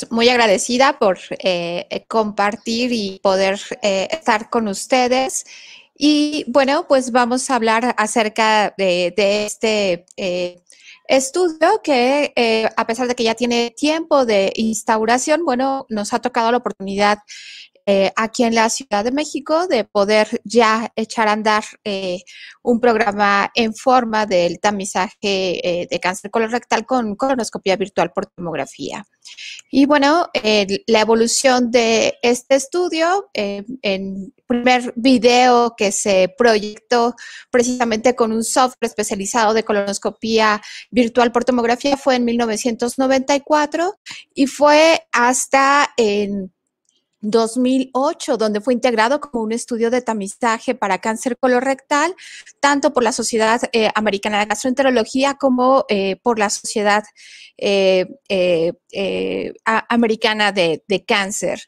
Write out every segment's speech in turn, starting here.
Pues, muy agradecida por eh, eh, compartir y poder eh, estar con ustedes. Y bueno, pues vamos a hablar acerca de, este estudio que a pesar de que ya tiene tiempo de instauración, bueno, nos ha tocado la oportunidad eh, aquí en la Ciudad de México de poder ya echar a andar eh, un programa en forma del tamizaje eh, de cáncer colorectal con colonoscopía virtual por tomografía. Y bueno, la evolución de este estudio, en primer video que se proyectó precisamente con un software especializado de colonoscopía virtual por tomografía fue en 1994 y fue hasta en 2008, donde fue integrado como un estudio de tamizaje para cáncer colorectal, tanto por la Sociedad eh, Americana de Gastroenterología como eh, por la Sociedad eh, Americana de, de Cáncer.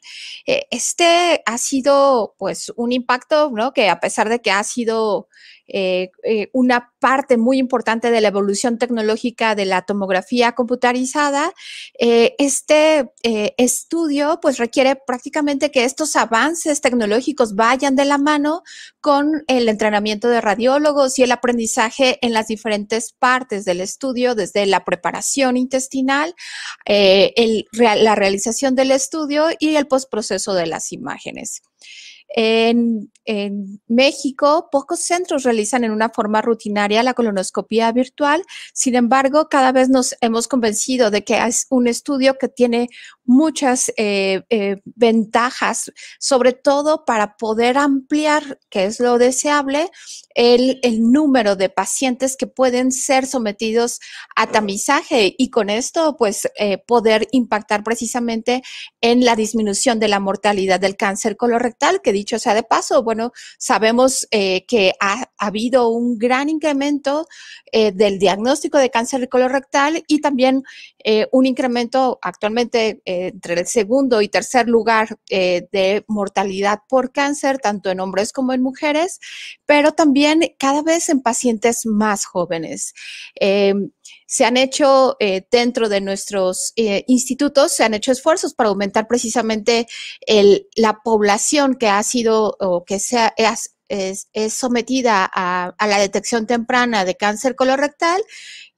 este ha sido pues un impacto ¿no? que a pesar de que ha sido eh, eh, una parte muy importante de la evolución tecnológica de la tomografía computarizada, eh, este estudio pues requiere prácticamente que estos avances tecnológicos vayan de la mano con el entrenamiento de radiólogos y el aprendizaje en las diferentes partes del estudio, desde la preparación intestinal, la realización del estudio y el postproceso de las imágenes. En, México, pocos centros realizan en una forma rutinaria la colonoscopia virtual. Sin embargo, cada vez nos hemos convencido de que es un estudio que tiene muchas eh, eh, ventajas, sobre todo para poder ampliar, que es lo deseable, el, número de pacientes que pueden ser sometidos a tamizaje y con esto, pues, eh, poder impactar precisamente en la disminución de la mortalidad del cáncer colorectal, que dicho sea de paso, bueno, sabemos eh, que ha, habido un gran incremento eh, del diagnóstico de cáncer colorrectal colorectal y también eh, un incremento actualmente entre el segundo y tercer lugar de mortalidad por cáncer, tanto en hombres como en mujeres, pero también cada vez en pacientes más jóvenes se han hecho eh, dentro de nuestros eh, institutos, se han hecho esfuerzos para aumentar precisamente la población que ha sido o que sea es, sometida a, la detección temprana de cáncer colorectal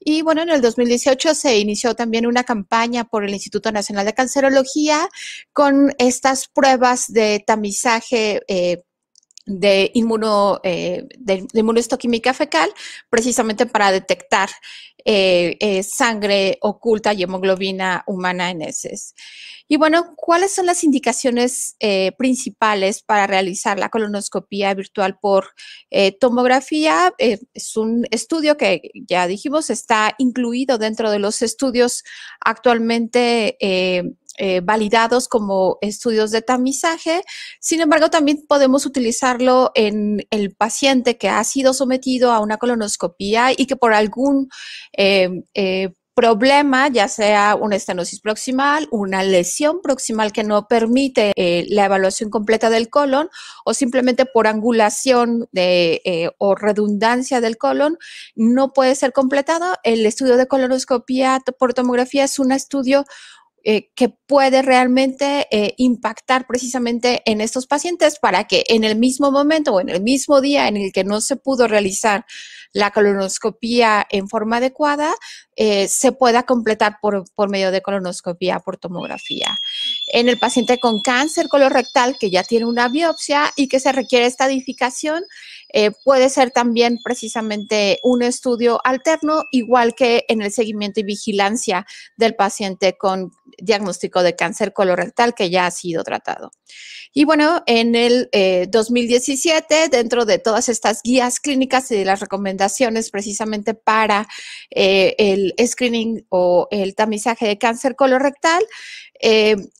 y bueno, en el 2018 se inició también una campaña por el Instituto Nacional de Cancerología con estas pruebas de tamizaje eh, de, inmuno, eh, de, fecal, precisamente para detectar eh, eh, sangre oculta y hemoglobina humana en heces. Y bueno, ¿cuáles son las indicaciones principales para realizar la colonoscopía virtual por tomografía? es un estudio que ya dijimos está incluido dentro de los estudios actualmente eh, validados como estudios de tamizaje. Sin embargo, también podemos utilizarlo en el paciente que ha sido sometido a una colonoscopía y que por algún eh, eh, problema, ya sea una estenosis proximal, una lesión proximal que no permite la evaluación completa del colon o simplemente por angulación de, o redundancia del colon, no puede ser completado. El estudio de colonoscopía por tomografía es un estudio eh, que puede realmente eh, impactar precisamente en estos pacientes para que en el mismo momento o en el mismo día en el que no se pudo realizar la colonoscopía en forma adecuada, eh, se pueda completar por, por, medio de colonoscopía por tomografía. En el paciente con cáncer colorectal que ya tiene una biopsia y que se requiere estadificación, eh, puede ser también precisamente un estudio alterno, igual que en el seguimiento y vigilancia del paciente con diagnóstico de cáncer colorectal que ya ha sido tratado. Y bueno, en el 2017, eh, dentro de todas estas guías clínicas y de las recomendaciones precisamente para eh, el screening o el tamizaje de cáncer colorectal,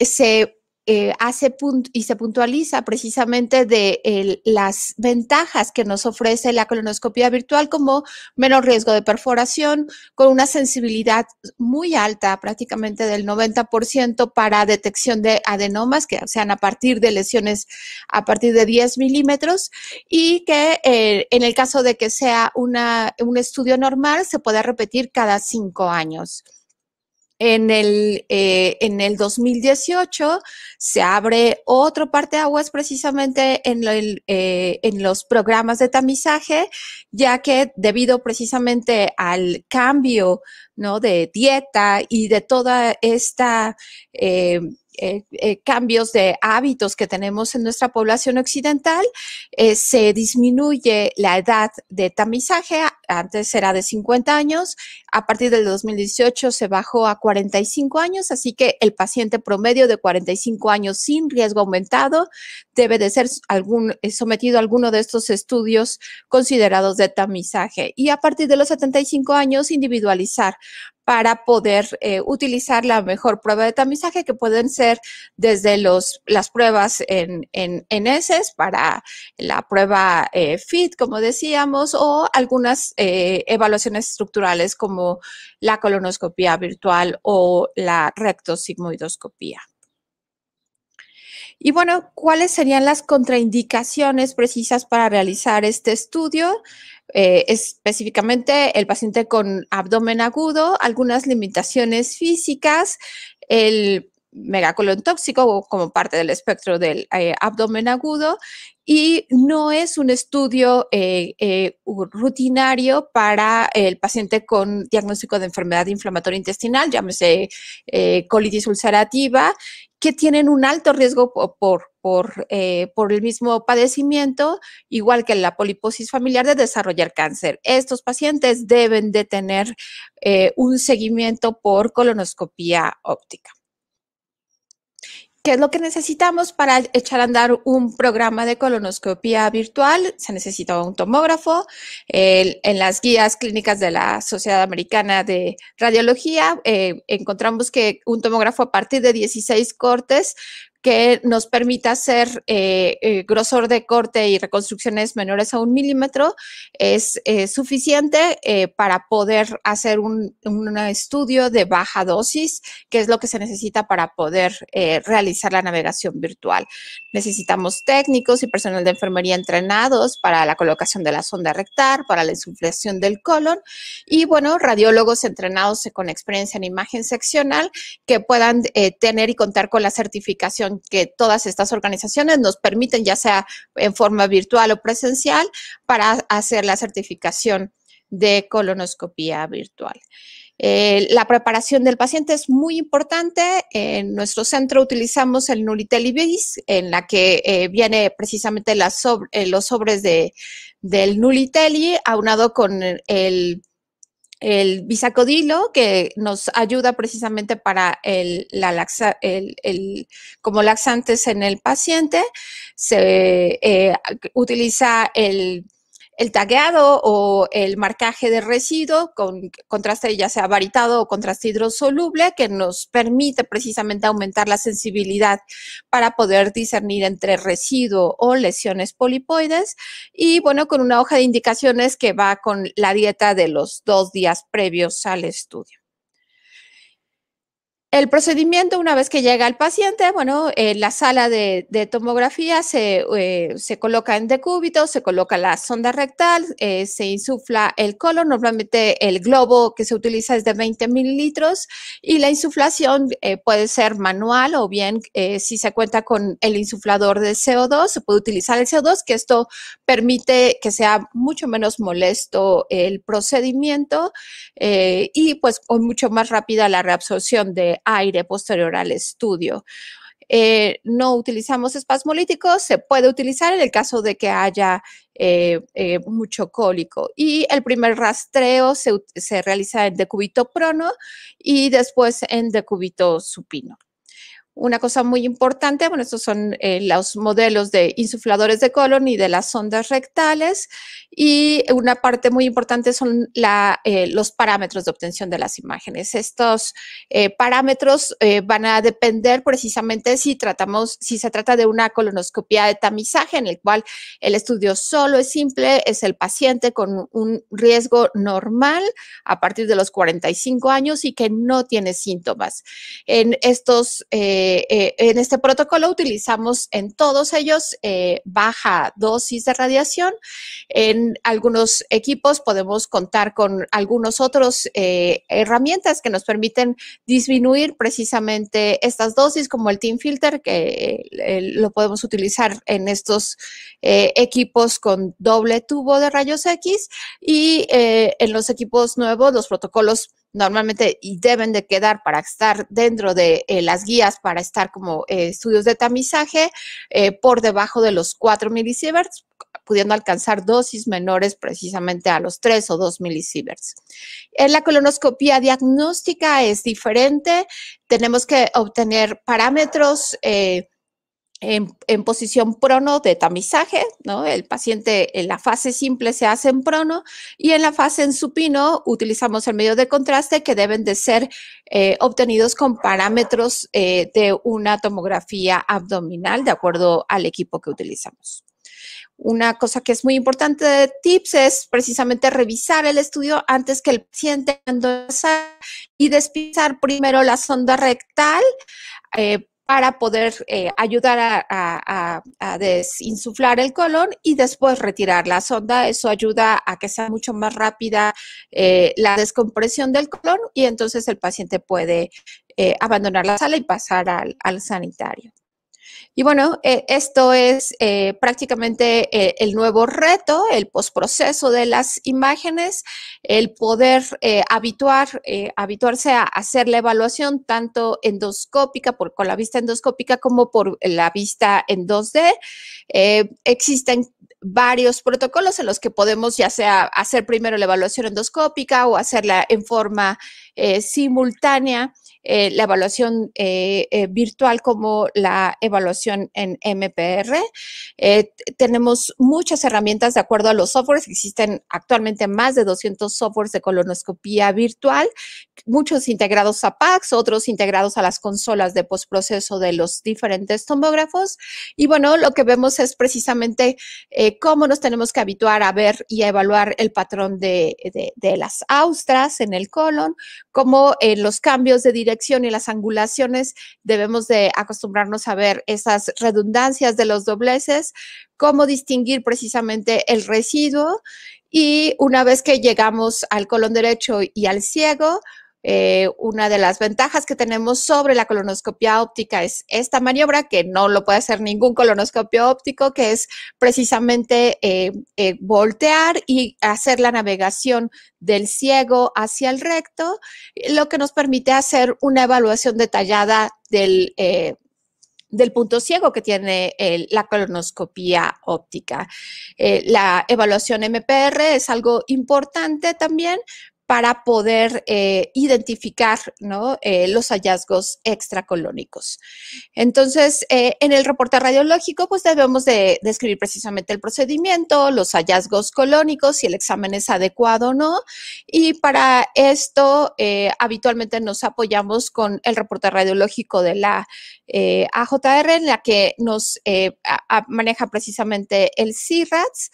se eh, hace y se puntualiza precisamente de las ventajas que nos ofrece la colonoscopia virtual como menos riesgo de perforación, con una sensibilidad muy alta, prácticamente del 90% para detección de adenomas, que sean a partir de lesiones a partir de 10 milímetros, y que eh, en el caso de que sea un estudio normal se pueda repetir cada cinco años. En el, eh, en el 2018 se abre otro parte de aguas precisamente en, eh, en los programas de tamizaje, ya que debido precisamente al cambio ¿no? de dieta y de toda esta... Eh, eh, eh, cambios de hábitos que tenemos en nuestra población occidental, eh, se disminuye la edad de tamizaje, antes era de 50 años, a partir del 2018 se bajó a 45 años, así que el paciente promedio de 45 años sin riesgo aumentado debe de ser sometido a alguno de estos estudios considerados de tamizaje. Y a partir de los 75 años, individualizar para poder eh, utilizar la mejor prueba de tamizaje, que pueden ser desde los, las pruebas en, en, en para la prueba eh, FIT, como decíamos, o algunas eh, evaluaciones estructurales como la colonoscopía virtual o la rectosigmoidoscopía. Y bueno, ¿cuáles serían las contraindicaciones precisas para realizar este estudio? Eh, específicamente el paciente con abdomen agudo, algunas limitaciones físicas, el megacolon tóxico como parte del espectro del eh, abdomen agudo y no es un estudio eh, rutinario para el paciente con diagnóstico de enfermedad inflamatoria intestinal, llámese colitis ulcerativa, que tienen un alto riesgo por, eh, por, el mismo padecimiento, igual que la poliposis familiar, de desarrollar cáncer. Estos pacientes deben de tener eh, un seguimiento por colonoscopía óptica. ¿Qué es lo que necesitamos para echar a andar un programa de colonoscopía virtual? Se necesita un tomógrafo. en las guías clínicas de la Sociedad Americana de Radiología eh, encontramos que un tomógrafo a partir de 16 cortes que nos permita hacer eh, eh, grosor de corte y reconstrucciones menores a un milímetro es eh, suficiente para poder hacer un, estudio de baja dosis, que es lo que se necesita para poder realizar la navegación virtual. Necesitamos técnicos y personal de enfermería entrenados para la colocación de la sonda rectal, para la insuflación del colon y, bueno, radiólogos entrenados con experiencia en imagen seccional que puedan tener y contar con la certificación que todas estas organizaciones nos permiten, ya sea en forma virtual o presencial, para hacer la certificación de colonoscopía virtual. Eh, la preparación del paciente es muy importante. En nuestro centro utilizamos el Nulitelli-BIS, en la que eh, viene precisamente eh, los sobres de, del Nuliteli, aunado con el el bisacodilo, que nos ayuda precisamente para el, la el, el como laxantes en el paciente. Se eh, utiliza el el tagueado o el marcaje de residuo con contraste ya sea varitado o contraste hidrosoluble que nos permite precisamente aumentar la sensibilidad para poder discernir entre residuo o lesiones polipoides y bueno, con una hoja de indicaciones que va con la dieta de los dos días previos al estudio. El procedimiento, una vez que llega el paciente, bueno, en eh, la sala de, tomografía eh, se, coloca en decúbito, se coloca la sonda rectal, eh, se insufla el colon, normalmente el globo que se utiliza es de 20 mililitros y la insuflación puede ser manual o bien si se cuenta con el insuflador de CO2, se puede utilizar el CO2, que esto permite que sea mucho menos molesto el procedimiento y pues mucho más rápida la reabsorción de aire posterior al estudio. Eh, no utilizamos espasmolíticos, se puede utilizar en el caso de que haya eh, eh, mucho cólico. Y el primer rastreo se, se realiza en decúbito prono y después en decúbito supino. Una cosa muy importante, bueno, estos son eh, los modelos de insufladores de colon y de las ondas rectales. Y una parte muy importante son eh, los parámetros de obtención de las imágenes. Estos eh, parámetros van a depender precisamente si tratamos, si se trata de una colonoscopia de tamizaje, en el cual el estudio solo es simple, es el paciente con un riesgo normal a partir de los 45 años y que no tiene síntomas. En estos eh, eh, en este protocolo utilizamos en todos ellos eh, baja dosis de radiación. En algunos equipos podemos contar con algunos otros herramientas que nos permiten disminuir precisamente estas dosis, como el Team Filter, que lo podemos utilizar en estos equipos con doble tubo de rayos X y en los equipos nuevos, los protocolos normalmente y deben de quedar para estar dentro de eh, las guías para estar como eh, estudios de tamizaje eh, por debajo de los 4 milisieverts, pudiendo alcanzar dosis menores precisamente a los 3 o 2 milisieverts. En la colonoscopía diagnóstica es diferente, tenemos que obtener parámetros en, posición prono de tamizaje, ¿no? El paciente en la fase simple se hace en prono y en la fase en supino utilizamos el medio de contraste que deben de ser eh, obtenidos con parámetros eh, de una tomografía abdominal de acuerdo al equipo que utilizamos. Una cosa que es muy importante de TIPS es precisamente revisar el estudio antes que el paciente y despisar primero la sonda rectal eh, para poder eh, ayudar a, desinsuflar el colon y después retirar la sonda. Eso ayuda a que sea mucho más rápida eh, la descompresión del colon y entonces el paciente puede eh, abandonar la sala y pasar al sanitario. Y bueno, eh, esto es eh, prácticamente eh, el nuevo reto, el postproceso de las imágenes, el poder habituar, habituarse a hacer la evaluación tanto endoscópica, por, con la vista endoscópica, como por la vista en 2D. existen varios protocolos en los que podemos ya sea hacer primero la evaluación endoscópica o hacerla en forma simultánea. Eh, la evaluación eh, eh, virtual como la evaluación en MPR. tenemos muchas herramientas de acuerdo a los softwares. Existen actualmente más de 200 softwares de colonoscopía virtual, muchos integrados a PACS, otros integrados a las consolas de postproceso de los diferentes tomógrafos. Y bueno, lo que vemos es precisamente cómo nos tenemos que habituar a ver y a evaluar el patrón de, de, de las austras en el colon, cómo los cambios de dirección y las angulaciones, debemos de acostumbrarnos a ver esas redundancias de los dobleces, cómo distinguir precisamente el residuo y una vez que llegamos al colon derecho y al ciego, eh, una de las ventajas que tenemos sobre la colonoscopia óptica es esta maniobra que no lo puede hacer ningún colonoscopio óptico, que es precisamente eh, eh, voltear y hacer la navegación del ciego hacia el recto, lo que nos permite hacer una evaluación detallada del del punto ciego que tiene la colonoscopía óptica. la evaluación MPR es algo importante también para poder eh, identificar eh, los hallazgos extracolónicos. Entonces, eh, en el reporte radiológico, pues debemos de describir precisamente el procedimiento, los hallazgos colónicos, si el examen es adecuado o no. Y para esto, habitualmente nos apoyamos con el reporte radiológico de la AJR, en la que nos maneja precisamente el CIRATS,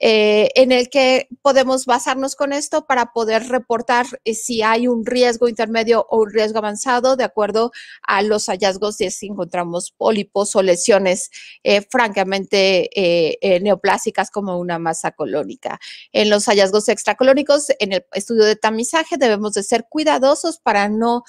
en el que podemos basarnos con esto para poder reportar eh, si hay un riesgo intermedio o un riesgo avanzado de acuerdo a los hallazgos si encontramos pólipos o lesiones eh, francamente eh, neoplásicas como una masa colónica. En los hallazgos extracolónicos, en el estudio de tamizaje, debemos de ser cuidadosos para no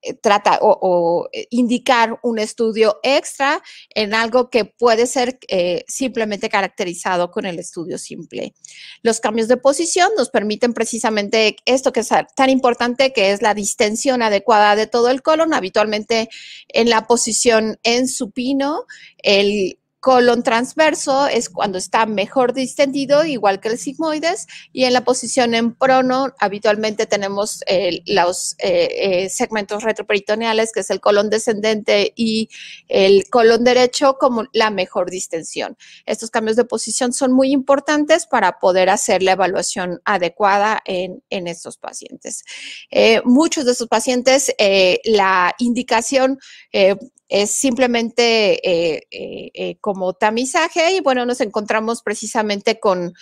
eh, trata o, eh, indicar un estudio extra en algo que puede ser eh, simplemente caracterizado con el estudio simple. Los cambios de posición nos permiten precisamente esto que es tan importante, que es la distensión adecuada de todo el colon, habitualmente en la posición en supino, el Colon transverso es cuando está mejor distendido, igual que el sigmoides, y en la posición en prono habitualmente tenemos eh, los eh, eh, segmentos retroperitoneales, que es el colon descendente y el colon derecho, como la mejor distensión. Estos cambios de posición son muy importantes para poder hacer la evaluación adecuada en, en estos pacientes. muchos de estos pacientes, la indicación es simplemente eh, eh, eh, como tamizaje y bueno, nos encontramos precisamente con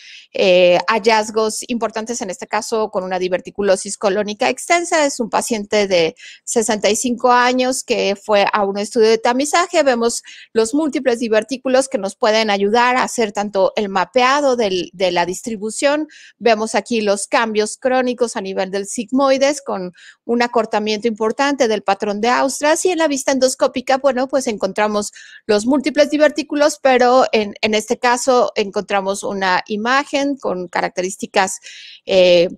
hallazgos importantes, en este caso con una diverticulosis colónica extensa. Es un paciente de 65 años que fue a un estudio de tamizaje. Vemos los múltiples divertículos que nos pueden ayudar a hacer tanto el mapeado de la distribución. Vemos aquí los cambios crónicos a nivel del sigmoides con un acortamiento importante del patrón de austras y en la vista endoscópica bueno, pues encontramos los múltiples divertículos, pero en, este caso encontramos una imagen con características eh,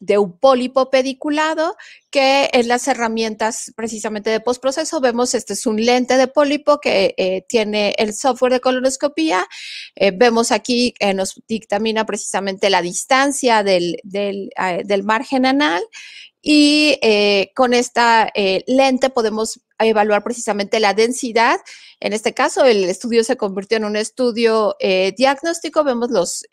de un pólipo pediculado, que en las herramientas precisamente de postproceso vemos, este es un lente de pólipo que eh, tiene el software de colonoscopía, eh, vemos aquí, que nos dictamina precisamente la distancia del, del margen anal y eh, con esta eh, lente podemos evaluar precisamente la densidad. En este caso, el estudio se convirtió en un estudio eh, diagnóstico. Vemos los,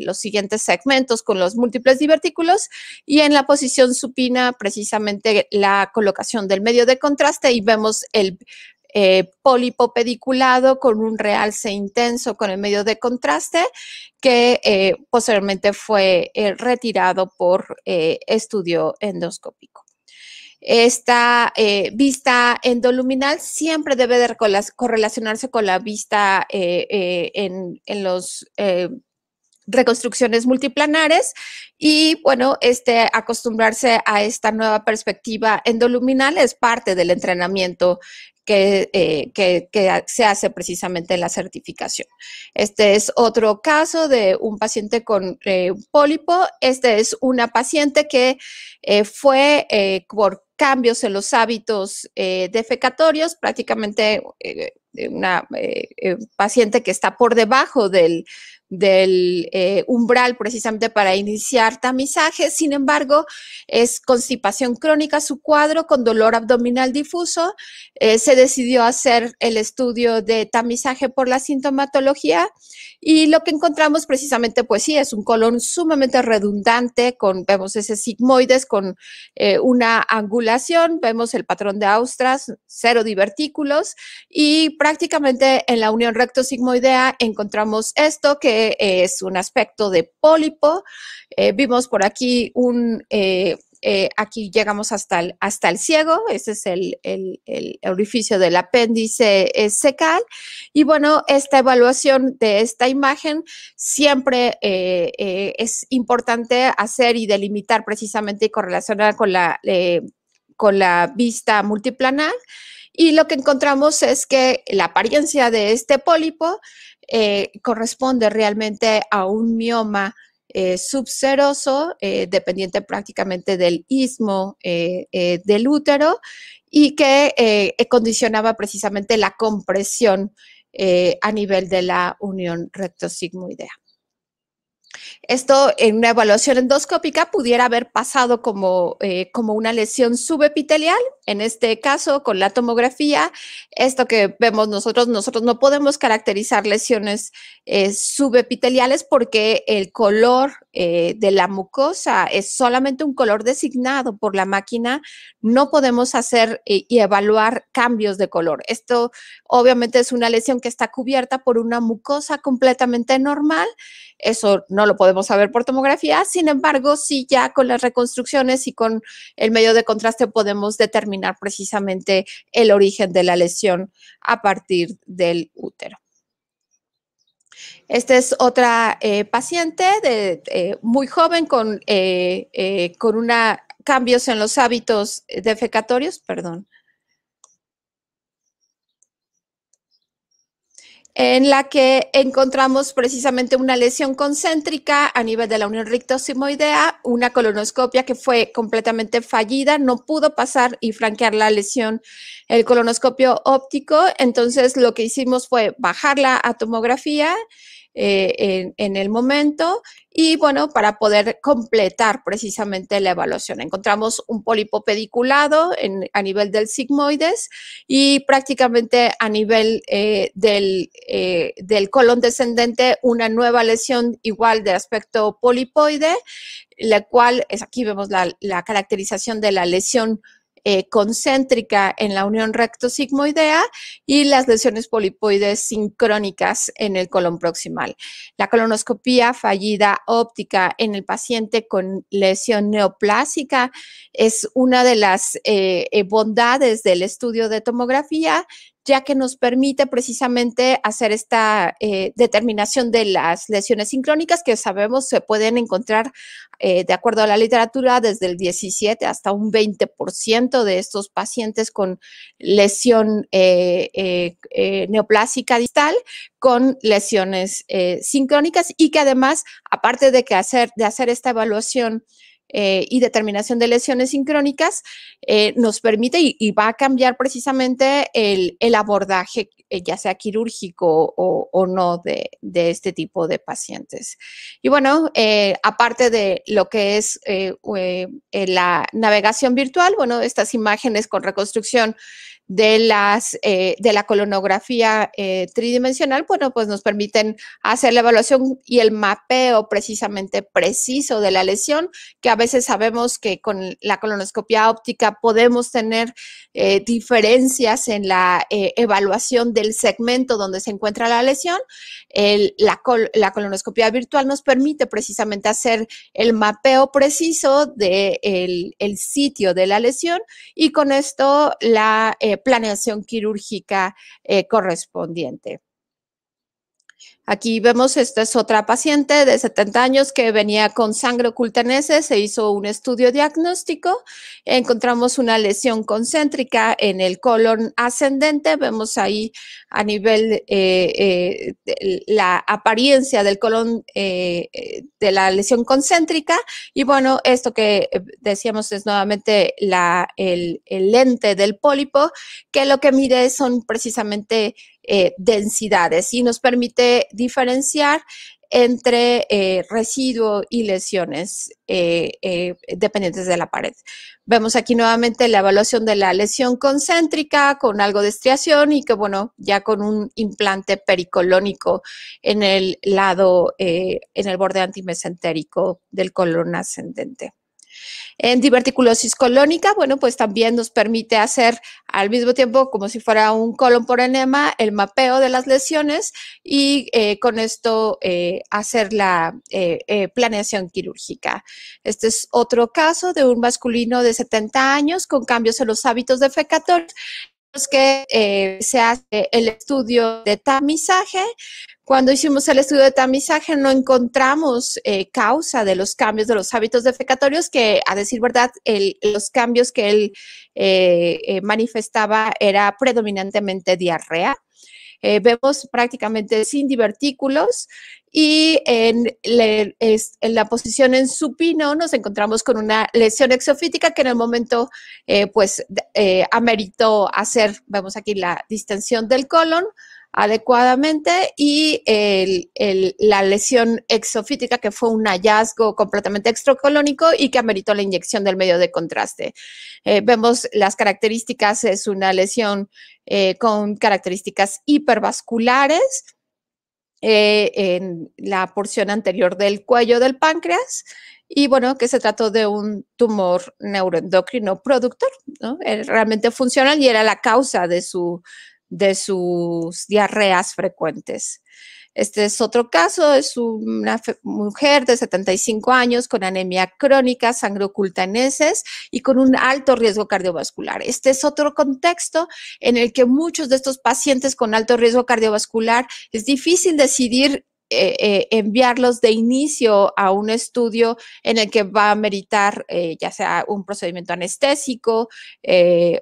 los siguientes segmentos con los múltiples divertículos y en la posición supina precisamente la colocación del medio de contraste y vemos el eh, pediculado con un realce intenso con el medio de contraste que eh, posteriormente fue eh, retirado por eh, estudio endoscópico. Esta vista endoluminal siempre debe de correlacionarse con la vista en, en, los reconstrucciones multiplanares y bueno, este acostumbrarse a esta nueva perspectiva endoluminal es parte del entrenamiento que, eh, se hace precisamente la certificación. Este es otro caso de un paciente con eh, pólipo. Este es una paciente que eh, fue por cambios en los hábitos defecatorios, prácticamente una paciente que está por debajo del del eh, umbral precisamente para iniciar tamizaje. Sin embargo, es constipación crónica su cuadro con dolor abdominal difuso. Eh, se decidió hacer el estudio de tamizaje por la sintomatología y lo que encontramos precisamente, pues sí, es un colon sumamente redundante, con, vemos ese sigmoides con eh, una angulación, vemos el patrón de austras, cero divertículos y prácticamente en la unión recto-sigmoidea encontramos esto que eh, es un aspecto de pólipo. Eh, vimos por aquí un, eh, aquí llegamos hasta el, hasta el ciego, ese es el, orificio del apéndice secal. Y bueno, esta evaluación de esta imagen siempre es importante hacer y delimitar precisamente y correlacionar con la, con la vista multiplanar. Y lo que encontramos es que la apariencia de este pólipo eh, corresponde realmente a un mioma eh, subseroso, eh, dependiente prácticamente del istmo del útero, y que condicionaba precisamente la compresión a nivel de la unión rectosigmoidea. Esto en una evaluación endoscópica pudiera haber pasado como, eh, como, una lesión subepitelial, en este caso con la tomografía, esto que vemos nosotros, nosotros no podemos caracterizar lesiones eh, subepiteliales porque el color eh, de la mucosa es solamente un color designado por la máquina, no podemos hacer y evaluar cambios de color. Esto obviamente es una lesión que está cubierta por una mucosa completamente normal, eso no no lo podemos saber por tomografía, sin embargo, sí ya con las reconstrucciones y con el medio de contraste podemos determinar precisamente el origen de la lesión a partir del útero. Esta es otra eh, paciente eh, muy joven con, eh, con una, cambios en los hábitos defecatorios, perdón, en la que encontramos precisamente una lesión concéntrica a nivel de la unión rictosimoidea, una colonoscopia que fue completamente fallida, no pudo pasar y franquear la lesión, el colonoscopio óptico. Entonces lo que hicimos fue bajarla a tomografía eh, en, el momento y bueno, para poder completar precisamente la evaluación. Encontramos un pólipo pediculado a nivel del sigmoides y prácticamente a nivel eh, eh, del, colon descendente una nueva lesión igual de aspecto polipoide, la cual es aquí vemos la, la caracterización de la lesión eh, concéntrica en la unión recto-sigmoidea y las lesiones polipoides sincrónicas en el colon proximal. La colonoscopía fallida óptica en el paciente con lesión neoplásica es una de las eh, eh, bondades del estudio de tomografía ya que nos permite precisamente hacer esta eh, determinación de las lesiones sincrónicas que sabemos se pueden encontrar eh, de acuerdo a la literatura desde el 17 hasta un 20% de estos pacientes con lesión eh, neoplásica distal con lesiones sincrónicas y que además, aparte de, que hacer, de hacer esta evaluación eh, y determinación de lesiones sincrónicas eh, nos permite y, va a cambiar precisamente el, abordaje, eh, ya sea quirúrgico o, no, de, de, este tipo de pacientes. Y bueno, aparte de lo que es la navegación virtual, bueno, estas imágenes con reconstrucción de, las, eh, de la colonografía eh, tridimensional, bueno, pues nos permiten hacer la evaluación y el mapeo precisamente preciso de la lesión, que a veces sabemos que con la colonoscopia óptica podemos tener eh, diferencias en la evaluación del segmento donde se encuentra la lesión. la, colonoscopía colonoscopia virtual nos permite precisamente hacer el mapeo preciso del sitio de la lesión y con esto la planeación quirúrgica eh, correspondiente. Aquí vemos, esta es otra paciente de 70 años que venía con sangre oculta en ese, se hizo un estudio diagnóstico, encontramos una lesión concéntrica en el colon ascendente, vemos ahí a nivel eh, eh, la apariencia del colon eh, de la lesión concéntrica y bueno, esto que decíamos es nuevamente la, el, el lente del pólipo, que lo que mide son precisamente eh, densidades y nos permite diferenciar entre eh, residuo y lesiones eh, dependientes de la pared. Vemos aquí nuevamente la evaluación de la lesión concéntrica con algo de estriación y que bueno, ya con un implante pericolónico en el lado, en el borde antimesentérico del colon ascendente. En diverticulosis colónica, bueno, pues también nos permite hacer al mismo tiempo, como si fuera un colon por enema, el mapeo de las lesiones y eh, con esto eh, hacer la eh, planeación quirúrgica. Este es otro caso de un masculino de 70 años con cambios en los hábitos de los que se hace el estudio de tamizaje cuando hicimos el estudio de tamizaje no encontramos eh, causa de los cambios de los hábitos defecatorios, que a decir verdad, los cambios que él eh, eh, manifestaba era predominantemente diarrea. vemos prácticamente sin divertículos y en, en, la posición en supino nos encontramos con una lesión exofítica que en el momento pues ameritó hacer, vemos aquí la distensión del colon, adecuadamente y la lesión exofítica que fue un hallazgo completamente extracolónico y que ameritó la inyección del medio de contraste. Eh, vemos las características, es una lesión eh, con características hipervasculares eh, en la porción anterior del cuello del páncreas y bueno, que se trató de un tumor neuroendocrino productor, realmente funcional y era la causa de su, de sus diarreas frecuentes. Este es otro caso, es una mujer de 75 años con anemia crónica, sangre oculta en heces y con un alto riesgo cardiovascular. Este es otro contexto en el que muchos de estos pacientes con alto riesgo cardiovascular es difícil decidir eh, eh, enviarlos de inicio a un estudio en el que va a meritar eh, ya sea un procedimiento anestésico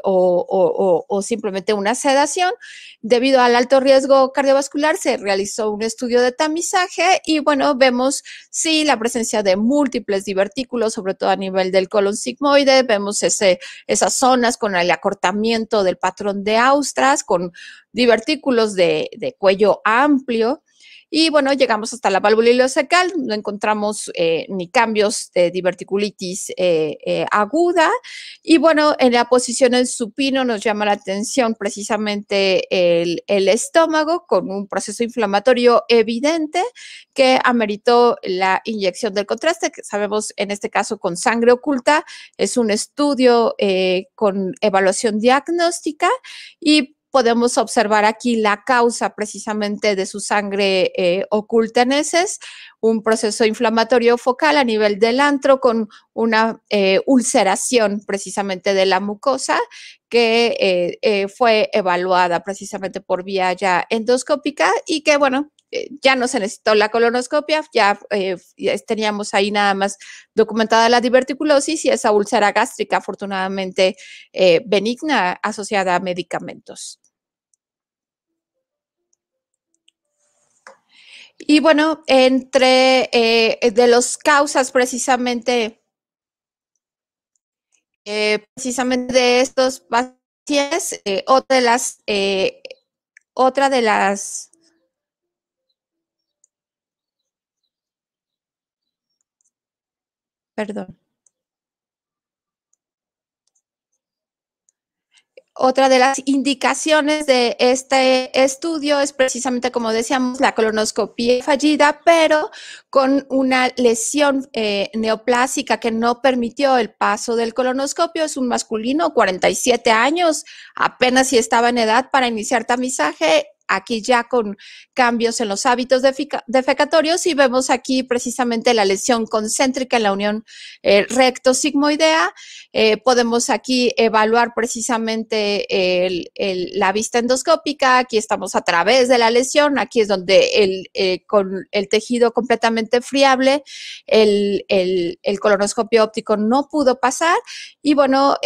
o, simplemente una sedación. Debido al alto riesgo cardiovascular se realizó un estudio de tamizaje y bueno, vemos sí la presencia de múltiples divertículos, sobre todo a nivel del colon sigmoide, vemos esas zonas con el acortamiento del patrón de austras, con divertículos de cuello amplio. Y bueno, llegamos hasta la válvula ileocecal, no encontramos eh, ni cambios de diverticulitis eh, eh, aguda. Y bueno, en la posición en supino nos llama la atención precisamente el, estómago con un proceso inflamatorio evidente que ameritó la inyección del contraste, que sabemos en este caso con sangre oculta, es un estudio con evaluación diagnóstica y podemos observar aquí la causa precisamente de su sangre eh, oculta en heces, un proceso inflamatorio focal a nivel del antro con una eh, ulceración precisamente de la mucosa que eh, fue evaluada precisamente por vía ya endoscópica y que bueno, ya no se necesitó la colonoscopia, ya, teníamos ahí nada más documentada la diverticulosis y esa úlcera gástrica afortunadamente benigna asociada a medicamentos. Y bueno, entre eh, de las causas precisamente, eh, precisamente de estos pacientes, eh, otra de las, otra de las perdón. otra de las indicaciones de este estudio es precisamente, como decíamos, la colonoscopia fallida, pero con una lesión eh, neoplásica que no permitió el paso del colonoscopio. Es un masculino, 47 años, apenas si estaba en edad para iniciar tamizaje aquí ya con cambios en los hábitos defecatorios y vemos aquí precisamente la lesión concéntrica en la unión eh, recto-sigmoidea. Eh, podemos aquí evaluar precisamente la vista endoscópica, aquí estamos a través de la lesión, aquí es donde eh, con el tejido completamente friable, el, colonoscopio óptico no pudo pasar y bueno,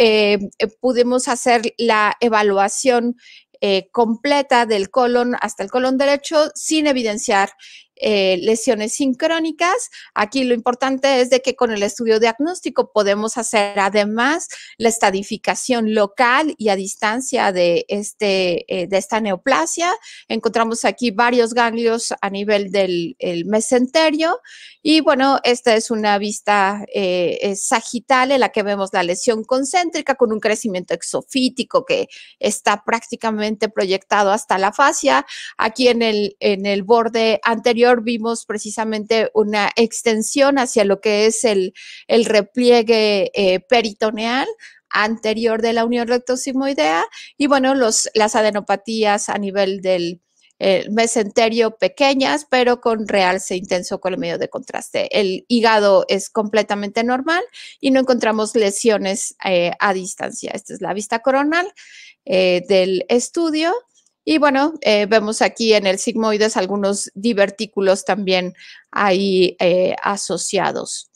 pudimos hacer la evaluación eh, completa del colon hasta el colon derecho sin evidenciar eh, lesiones sincrónicas. Aquí lo importante es de que con el estudio diagnóstico podemos hacer además la estadificación local y a distancia de, este, eh, de esta neoplasia. Encontramos aquí varios ganglios a nivel del mesenterio y bueno, esta es una vista eh, sagital en la que vemos la lesión concéntrica con un crecimiento exofítico que está prácticamente proyectado hasta la fascia. Aquí en el, en el borde anterior vimos precisamente una extensión hacia lo que es el, repliegue eh, peritoneal anterior de la unión rectosimoidea y bueno, los, las adenopatías a nivel del mesenterio pequeñas, pero con realce intenso con el medio de contraste. El hígado es completamente normal y no encontramos lesiones eh, a distancia. Esta es la vista coronal eh, del estudio. Y bueno, eh, vemos aquí en el sigmoides algunos divertículos también ahí eh, asociados.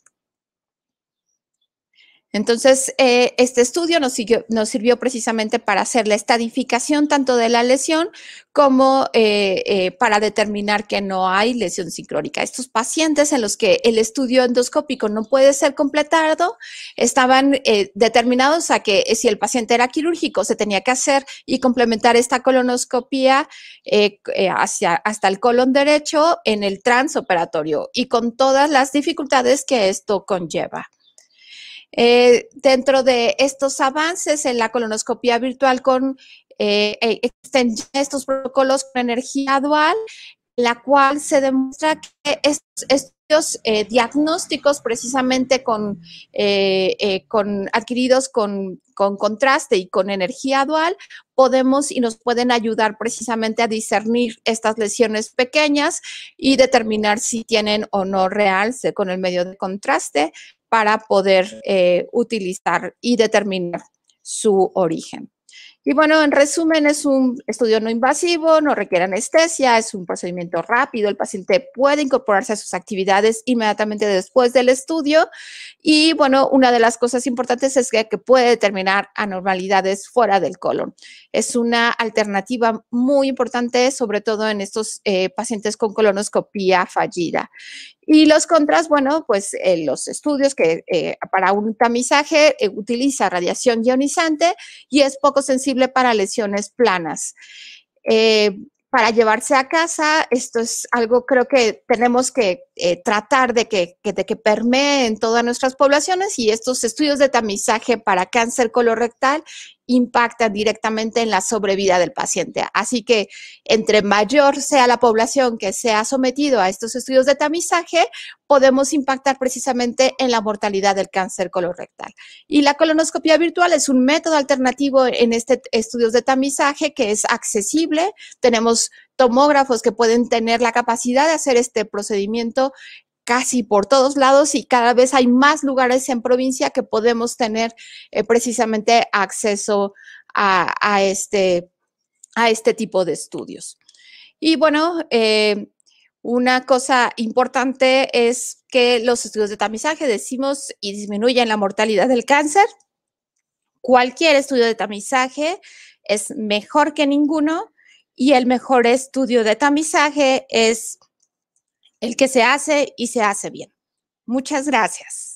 Entonces, eh, este estudio nos, sirvió precisamente para hacer la estadificación tanto de la lesión como eh, eh, para determinar que no hay lesión sincrónica. Estos pacientes en los que el estudio endoscópico no puede ser completado estaban determinados a que si el paciente era quirúrgico se tenía que hacer y complementar esta colonoscopía hacia, hasta el colon derecho en el transoperatorio y con todas las dificultades que esto conlleva. Eh, dentro de estos avances en la colonoscopia virtual con eh, eh, estos protocolos con energía dual, la cual se demuestra que estos diagnósticos precisamente con, con adquiridos con, con, contraste y con energía dual, podemos y nos pueden ayudar precisamente a discernir estas lesiones pequeñas y determinar si tienen o no realce con el medio de contraste para poder eh, utilizar y determinar su origen. Y bueno, en resumen, es un estudio no invasivo, no requiere anestesia, es un procedimiento rápido, el paciente puede incorporarse a sus actividades inmediatamente después del estudio y bueno, una de las cosas importantes es que, puede determinar anormalidades fuera del colon. Es una alternativa muy importante, sobre todo en estos eh, pacientes con colonoscopía fallida. Y los contras, bueno, pues eh, los estudios que eh, para un tamizaje eh, utiliza radiación ionizante y es poco sensible para lesiones planas. para llevarse a casa, esto es algo creo que tenemos que tratar de que, que, de que permee en todas nuestras poblaciones y estos estudios de tamizaje para cáncer colorectal impacta directamente en la sobrevida del paciente. Así que entre mayor sea la población que se ha sometido a estos estudios de tamizaje, podemos impactar precisamente en la mortalidad del cáncer colorectal. Y la colonoscopia virtual es un método alternativo en este estudios de tamizaje que es accesible. Tenemos tomógrafos que pueden tener la capacidad de hacer este procedimiento casi por todos lados y cada vez hay más lugares en provincia que podemos tener eh, precisamente acceso a, este, a este tipo de estudios. Y bueno, eh, una cosa importante es que los estudios de tamizaje decimos y disminuyen la mortalidad del cáncer. Cualquier estudio de tamizaje es mejor que ninguno y el mejor estudio de tamizaje es el que se hace y se hace bien. Muchas gracias.